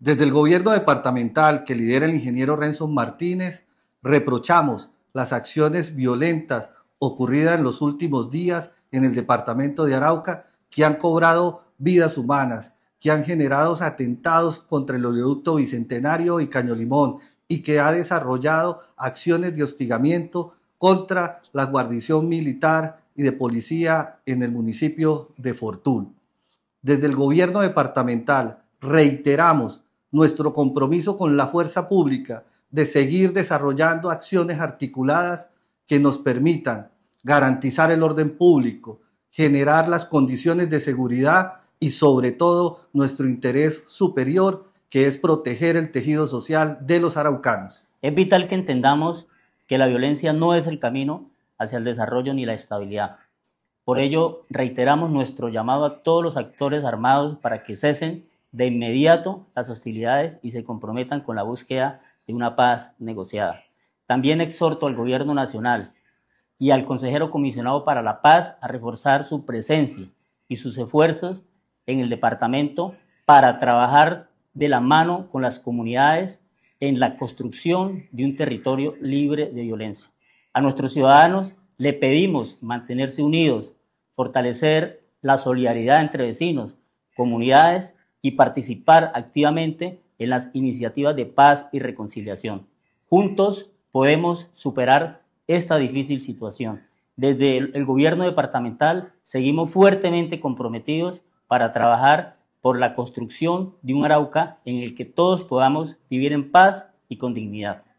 Desde el gobierno departamental que lidera el ingeniero Renzo Martínez, reprochamos las acciones violentas ocurridas en los últimos días en el departamento de Arauca que han cobrado vidas humanas, que han generado atentados contra el oleoducto Bicentenario y Limón y que ha desarrollado acciones de hostigamiento contra la guarnición militar y de policía en el municipio de Fortul. Desde el gobierno departamental reiteramos nuestro compromiso con la fuerza pública de seguir desarrollando acciones articuladas que nos permitan garantizar el orden público, generar las condiciones de seguridad y sobre todo nuestro interés superior que es proteger el tejido social de los araucanos. Es vital que entendamos que la violencia no es el camino hacia el desarrollo ni la estabilidad. Por ello, reiteramos nuestro llamado a todos los actores armados para que cesen de inmediato las hostilidades y se comprometan con la búsqueda de una paz negociada. También exhorto al Gobierno Nacional y al consejero comisionado para la paz a reforzar su presencia y sus esfuerzos en el departamento para trabajar de la mano con las comunidades en la construcción de un territorio libre de violencia. A nuestros ciudadanos le pedimos mantenerse unidos, fortalecer la solidaridad entre vecinos, comunidades y participar activamente en las iniciativas de paz y reconciliación. Juntos podemos superar esta difícil situación. Desde el gobierno departamental seguimos fuertemente comprometidos para trabajar por la construcción de un Arauca en el que todos podamos vivir en paz y con dignidad.